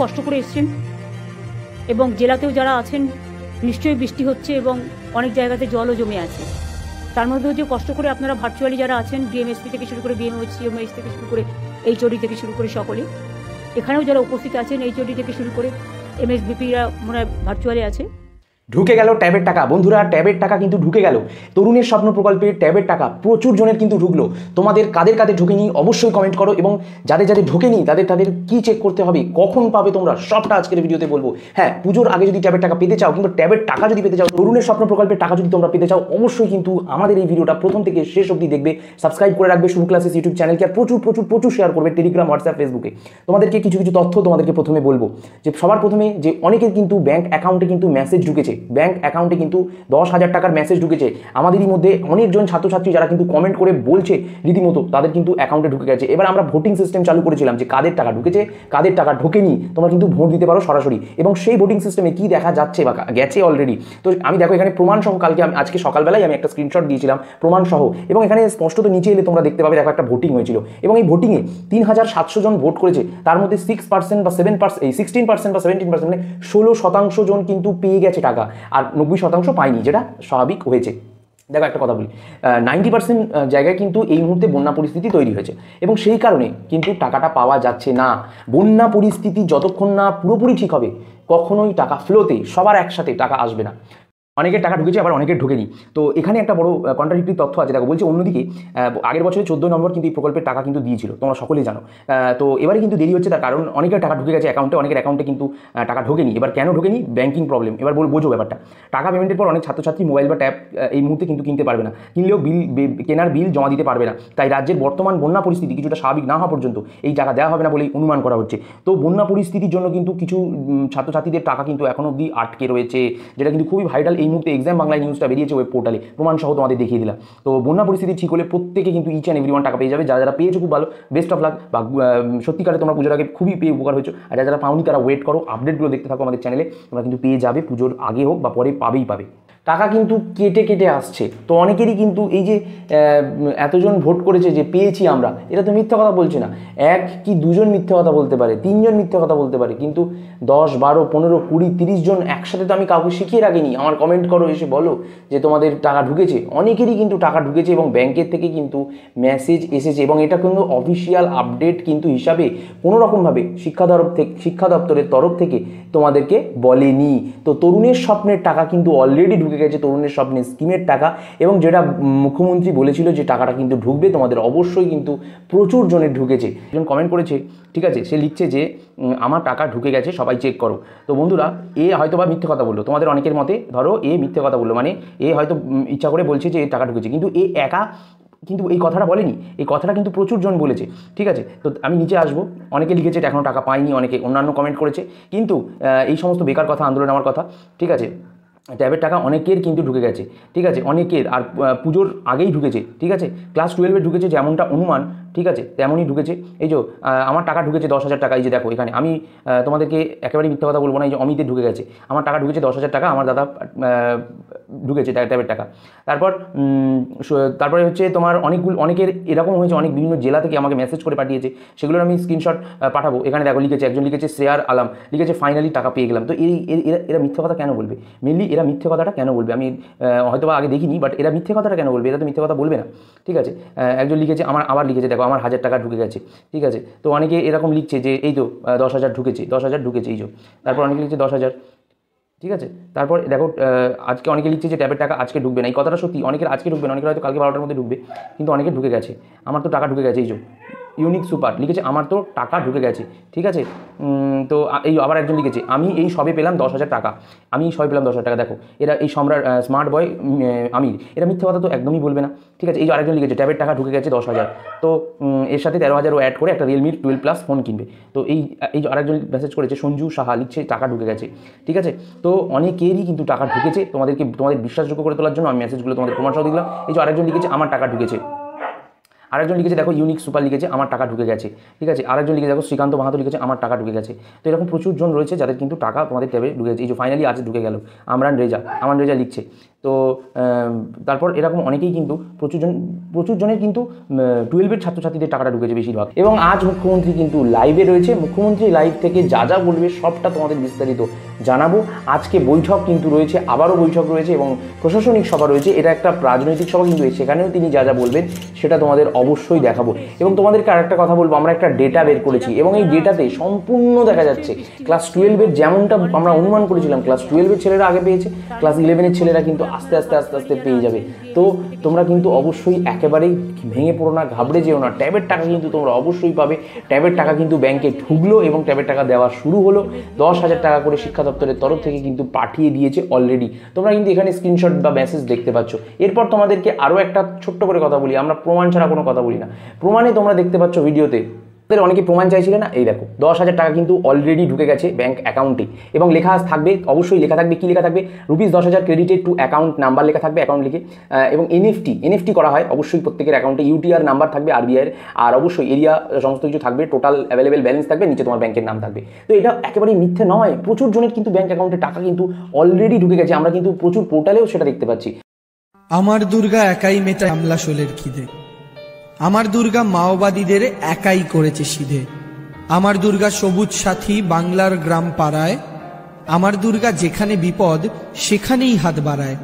কষ্ট করে এসছেন এবং জেলাতেও যারা আছেন নিশ্চয়ই বৃষ্টি হচ্ছে এবং অনেক জায়গাতে জলও জমে আছে তার মধ্যেও যে কষ্ট করে আপনারা ভার্চুয়ালি যারা আছেন বিএমএসপি থেকে শুরু করে বিএমএস এমএস থেকে শুরু করে এইচওডি থেকে শুরু করে সকলে এখানেও যারা উপস্থিত আছেন এইচওডি থেকে শুরু করে এমএসবিপিরা মনে হয় ভার্চুয়ালি আছে ঢুকে গেল ট্যাবের টাকা বন্ধুরা ট্যাবের টাকা কিন্তু ঢুকে গেল তরুণের স্বপ্ন প্রকল্পে ট্যাবের টাকা প্রচুর জনের কিন্তু ঢুকলো তোমাদের কাদের কাদের ঢুকেনি অবশ্যই কমেন্ট করো এবং যাদের যাদের ঢুকেনি তাদের তাদের কি চেক করতে হবে কখন পাবে তোমরা সবটা আজকের ভিডিওতে বলবো হ্যাঁ পুজোর আগে যদি ট্যাবের টাকা পেতে চাও কিন্তু ট্যাবের টাকা যদি পেতে চাও তরুণের স্বপ্ন প্রকল্পের টাকা যদি তোমরা পেতে চাও অবশ্যই কিন্তু আমাদের এই ভিডিওটা প্রথম থেকে শেষ অবধি দেখবে সাবস্ক্রাইব করে রাখবে শুভ ক্লাসেস ইউটিউব চ্যানেলকে আর প্রচুর প্রচুর প্রচুর শেয়ার করবে টেলিগ্রাম হোয়াটসঅ্যাপ ফেসবুকে তোমাদেরকে কিছু কিছু তথ্য তোমাদেরকে প্রথমে বলবো যে সবার প্রথমে যে অনেকের কিন্তু ব্যাংক অ্যাকাউন্টে কিন্তু মেসেজ ঢুকেছে ব্যাংক অ্যাকাউন্টে কিন্তু দশ হাজার টাকার মেসেজ ঢুকেছে আমাদেরই মধ্যে অনেকজন ছাত্রছাত্রী যারা কিন্তু কমেন্ট করে বলছে রীতিমতো তাদের কিন্তু অ্যাকাউন্টে ঢুকে গেছে এবার আমরা ভোটিং সিস্টেম চালু করেছিলাম যে কাদের টাকা ঢুকেছে কাদের টাকা ঢোকেনি তোমরা কিন্তু ভোট দিতে পারো সরাসরি এবং সেই ভোটিং সিস্টেমে কি দেখা যাচ্ছে বা গেছে অলরেডি তো আমি দেখো এখানে প্রমাণসহ কালকে আমি আজকে সকালবেলায় আমি একটা স্ক্রিনশট দিয়েছিলাম প্রমাণসহ এবং এখানে স্পষ্টত নিচে এলে তোমরা দেখতে পাবে দেখো একটা ভোটিং হয়েছিল এবং এই ভোটিংয়ে তিন হাজার সাতশো জন ভোট করেছে তার মধ্যে সিক্স পার্সেন্ট বা সেভেন পার্সেন্ট এই সিক্সটিন পার্সেন্ট বা সেভেন্টিন পার্সেন্ট মানে ষোলো শতাংশ জন কিন্তু পেয়ে গেছে টাকা টাকা আর নব্বই শতাংশ পায়নি যেটা স্বাভাবিক হয়েছে দেখো একটা কথা বলি নাইনটি পার্সেন্ট জায়গায় কিন্তু এই মুহূর্তে বন্যা পরিস্থিতি তৈরি হয়েছে এবং সেই কারণে কিন্তু টাকাটা পাওয়া যাচ্ছে না বন্যা পরিস্থিতি যতক্ষণ না পুরোপুরি ঠিক হবে কখনোই টাকা ফ্লোতে সবার একসাথে টাকা আসবে না অনেকের টাকা ঢুকেছে আবার অনেকের ঢুকেনি তো এখানে একটা বড় কন্ট্রাডিক্টরি তথ্য আছে দেখো বলছে অন্যদিকে আগের বছরে চোদ্দো নম্বর কিন্তু এই প্রকল্পের টাকা কিন্তু দিয়েছিল তোমরা সকলেই জানো তো এবারে কিন্তু দেরি হচ্ছে তার কারণ অনেকের টাকা ঢুকে গেছে অ্যাকাউন্টে অনেকের অ্যাকাউন্টে কিন্তু টাকা ঢোকেনি এবার কেন ঢোকেনি ব্যাঙ্কিং প্রবলেম এবার বোঝো ব্যাপারটা টাকা পেমেন্টের পর অনেক ছাত্রছাত্রী মোবাইল বা ট্যাব এই মুহূর্তে কিন্তু কিনতে পারবে না কিনলেও বিল কেনার বিল জমা দিতে পারবে না তাই রাজ্যের বর্তমান বন্যা পরিস্থিতি কিছুটা স্বাভাবিক না হওয়া পর্যন্ত এই টাকা দেওয়া হবে না বলেই অনুমান করা হচ্ছে তো বন্যা পরিস্থিতির জন্য কিন্তু কিছু ছাত্রছাত্রীদের টাকা কিন্তু এখনও অবধি আটকে রয়েছে যেটা কিন্তু খুবই ভাইটাল এই মুহূর্তে এক্সাম বাংলায় নিউজটা বেরিয়েছে ওয়েব পোর্টালে প্রমাণ সহ তোমাদের দেখিয়ে দিলাম তো বন্যা পরিস্থিতি ঠিক হলে প্রত্যেকে কিন্তু ইচ অ্যান্ড এভরিওয়ান টাকা পেয়ে যাবে যারা যারা পেয়েছো খুব ভালো বেস্ট অফ লাক বা সত্যিকারে তোমরা পুজোর আগে খুবই পেয়ে উপকার হয়েছো আর যারা পাওনি তারা ওয়েট করো আপডেটগুলো দেখতে থাকো আমাদের চ্যানেলে তোমরা কিন্তু পেয়ে যাবে পুজোর আগে হোক বা পরে পাবেই পাবে টাকা কিন্তু কেটে কেটে আসছে তো অনেকেরই কিন্তু এই যে এতজন ভোট করেছে যে পেয়েছি আমরা এটা তো মিথ্যা কথা বলছে না এক কি দুজন মিথ্যা কথা বলতে পারে তিনজন মিথ্যা কথা বলতে পারে কিন্তু দশ বারো পনেরো কুড়ি তিরিশ জন একসাথে তো আমি কাউকে শিখিয়ে রাখিনি আমার কমেন্ট করো এসে বলো যে তোমাদের টাকা ঢুকেছে অনেকেরই কিন্তু টাকা ঢুকেছে এবং ব্যাংকের থেকে কিন্তু মেসেজ এসেছে এবং এটা কিন্তু অফিসিয়াল আপডেট কিন্তু হিসাবে কোনো রকমভাবে শিক্ষা তরফ থেকে শিক্ষা দপ্তরের তরফ থেকে তোমাদেরকে বলেনি তো তরুণের স্বপ্নের টাকা কিন্তু অলরেডি ঢুকে ঢুকে গেছে তরুণের স্বপ্নে স্কিমের টাকা এবং যেটা মুখ্যমন্ত্রী বলেছিল যে টাকাটা কিন্তু ঢুকবে তোমাদের অবশ্যই কিন্তু প্রচুর জনের ঢুকেছে একজন কমেন্ট করেছে ঠিক আছে সে লিখছে যে আমার টাকা ঢুকে গেছে সবাই চেক করো তো বন্ধুরা এ হয়তো বা মিথ্যে কথা বললো তোমাদের অনেকের মতে ধরো এ মিথ্যে কথা বললো মানে এ হয়তো ইচ্ছা করে বলছে যে টাকা ঢুকেছে কিন্তু এ একা কিন্তু এই কথাটা বলেনি এই কথাটা কিন্তু প্রচুর জন বলেছে ঠিক আছে তো আমি নিচে আসবো অনেকে লিখেছে এখনও টাকা পাইনি অনেকে অন্যান্য কমেন্ট করেছে কিন্তু এই সমস্ত বেকার কথা আন্দোলন আমার কথা ঠিক আছে ট্যাবের টাকা অনেকের কিন্তু ঢুকে গেছে ঠিক আছে অনেকের আর পুজোর আগেই ঢুকেছে ঠিক আছে ক্লাস টুয়েলভে ঢুকেছে যেমনটা অনুমান ঠিক আছে তেমনই ঢুকেছে এই যে আমার টাকা ঢুকেছে দশ হাজার টাকা এই যে দেখো এখানে আমি তোমাদেরকে একেবারেই মিথ্যা কথা বলবো না এই যে অমিতে ঢুকে গেছে আমার টাকা ঢুকেছে দশ হাজার টাকা আমার দাদা ঢুকেছে ট্যাবের টাকা তারপর তারপরে হচ্ছে তোমার অনেকগুলো অনেকের এরকম হয়েছে অনেক বিভিন্ন জেলা থেকে আমাকে মেসেজ করে পাঠিয়েছে সেগুলোর আমি স্ক্রিনশট পাঠাবো এখানে দেখো লিখেছে একজন লিখেছে শ্রেয়ার আলাম লিখেছে ফাইনালি টাকা পেয়ে গেলাম তো এই এরা এরা মিথ্যে কথা কেন বলবে মেনলি এরা মিথ্যে কথাটা কেন বলবে আমি হয়তো আগে দেখিনি বাট এরা মিথ্যে কথাটা কেন বলবে এরা তো মিথ্যে কথা বলবে না ঠিক আছে একজন লিখেছে আমার আবার লিখেছে দেখো আমার হাজার টাকা ঢুকে গেছে ঠিক আছে তো অনেকে এরকম লিখছে যে এই তো দশ হাজার ঢুকেছে দশ হাজার ঢুকেছে এই তো তারপর অনেকে লিখছে দশ হাজার ঠিক আছে তারপর দেখো আজকে অনেকে লিখছে যে ট্যাবের টাকা আজকে ঢুকবে না এই কথাটা সত্যি অনেকের আজকে ঢুকবে না অনেকের হয়তো কালকে বারোটার মধ্যে ঢুকবে কিন্তু অনেকে ঢুকে গেছে আমার তো টাকা ঢুকে গেছে এই যে ইউনিক সুপার লিখেছে আমার তো টাকা ঢুকে গেছে ঠিক আছে তো এই আবার একজন লিখেছে আমি এই সবে পেলাম দশ হাজার টাকা আমি সবে পেলাম দশ হাজার টাকা দেখো এরা এই সম্রাট স্মার্ট বয় আমির এরা মিথ্যে কথা তো একদমই বলবে না ঠিক আছে এই আরেকজন লিখেছে ট্যাবের টাকা ঢুকে গেছে দশ হাজার তো এর সাথে তেরো হাজারও অ্যাড করে একটা রিয়েলমির টুয়েলভ প্লাস ফোন কিনবে তো এই এই আরেকজন মেসেজ করেছে সঞ্জু সাহা লিখছে টাকা ঢুকে গেছে ঠিক আছে তো অনেকেরই কিন্তু টাকা ঢুকেছে তোমাদেরকে তোমাদের বিশ্বাসযোগ্য করে তোলার জন্য আমি মেসেজগুলো তোমাদের প্রমাণসহ দিলাম এই যে আরেকজন লিখেছে আমার টাকা ঢুকেছে আরেকজন লিখেছে দেখো ইউনিক সুপার লিখেছে আমার টাকা ঢুকে গেছে ঠিক আছে আরেকজন লিখে দেখো শ্রীকান্ত মাহাতো লিখেছে আমার টাকা ঢুকে গেছে তো এরকম প্রচুর জন রয়েছে যাদের কিন্তু টাকা তোমাদের ট্যাবে ঢুকে গেছে এই যে ফাইনালি আজ ঢুকে গেল আমরান রেজা আমরান রেজা লিখছে তো তারপর এরকম অনেকেই কিন্তু প্রচুরজন প্রচুরজনের কিন্তু টুয়েলভের ছাত্রছাত্রীদের টাকাটা ঢুকেছে বেশিরভাগ এবং আজ মুখ্যমন্ত্রী কিন্তু লাইভে রয়েছে মুখ্যমন্ত্রী লাইভ থেকে যা যা বলবে সবটা তোমাদের বিস্তারিত জানাবো আজকে বৈঠক কিন্তু রয়েছে আবারও বৈঠক রয়েছে এবং প্রশাসনিক সভা রয়েছে এটা একটা রাজনৈতিক সভা কিন্তু সেখানেও তিনি যা যা বলবেন সেটা তোমাদের অবশ্যই দেখাবো এবং তোমাদেরকে আরেকটা কথা বলবো আমরা একটা ডেটা বের করেছি এবং এই ডেটাতে সম্পূর্ণ দেখা যাচ্ছে ক্লাস টুয়েলভের যেমনটা আমরা অনুমান করেছিলাম ক্লাস টুয়েলভের ছেলেরা আগে পেয়েছে ক্লাস ইলেভেনের ছেলেরা কিন্তু আস্তে আস্তে আস্তে আস্তে পেয়ে যাবে তো তোমরা কিন্তু অবশ্যই একেবারেই ভেঙে পড়ো না ঘাবড়ে যেও না ট্যাবের টাকা কিন্তু তোমরা অবশ্যই পাবে ট্যাবের টাকা কিন্তু ব্যাংকে ঢুকলো এবং ট্যাবের টাকা দেওয়া শুরু হলো দশ হাজার টাকা করে শিক্ষা দপ্তরের তরফ থেকে কিন্তু পাঠিয়ে দিয়েছে অলরেডি তোমরা কিন্তু এখানে স্ক্রিনশট বা মেসেজ দেখতে পাচ্ছ এরপর তোমাদেরকে আরও একটা ছোট্ট করে কথা বলি আমরা প্রমাণ ছাড়া কোনো কথা বলি না প্রমাণে তোমরা দেখতে পাচ্ছ ভিডিওতে তাহলে অনেকে প্রমাণ চাইছিলেন না এই দেখো দশ হাজার টাকা কিন্তু অলরেডি ঢুকে গেছে ব্যাঙ্ক অ্যাকাউন্টে এবং লেখা থাকবে অবশ্যই লেখা থাকবে কী লেখা থাকবে রুপিস দশ হাজার ক্রেডিটেড টু অ্যাকাউন্ট নাম্বার লেখা থাকবে অ্যাকাউন্ট লিখে এবং এনএফটি এনএফটি করা হয় অবশ্যই প্রত্যেকের অ্যাকাউন্টে ইউটিআর নাম্বার থাকবে আরবিআইয়ের আর অবশ্যই এরিয়া সমস্ত কিছু থাকবে টোটাল অ্যাভেলেবেল ব্যালেন্স থাকবে নিচে তোমার ব্যাঙ্কের নাম থাকবে তো এটা একেবারেই মিথ্যে নয় প্রচুর জনের কিন্তু ব্যাঙ্ক অ্যাকাউন্টে টাকা কিন্তু অলরেডি ঢুকে গেছে আমরা কিন্তু প্রচুর পোর্টালেও সেটা দেখতে পাচ্ছি আমার দুর্গা একাই মেটায় আমলাশোলের খিদে আমার দুর্গা মাওবাদীদের একাই করেছে সিধে আমার দুর্গা সবুজ সাথী বাংলার গ্রাম পাড়ায় আমার দুর্গা যেখানে বিপদ সেখানেই হাত বাড়ায়